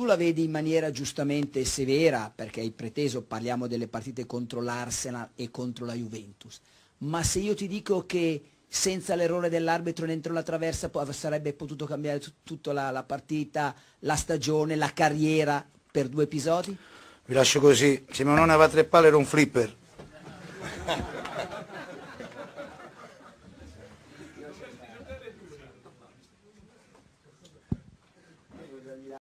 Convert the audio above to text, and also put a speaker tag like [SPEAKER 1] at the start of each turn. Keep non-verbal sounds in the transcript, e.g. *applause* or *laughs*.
[SPEAKER 1] tu la vedi in maniera giustamente severa, perché hai preteso, parliamo delle partite contro l'Arsenal e contro la Juventus, ma se io ti dico che senza l'errore dell'arbitro dentro la traversa sarebbe potuto cambiare tutta la, la partita, la stagione, la carriera per due episodi?
[SPEAKER 2] Vi lascio così, se Simonone aveva tre palle era un flipper. *laughs*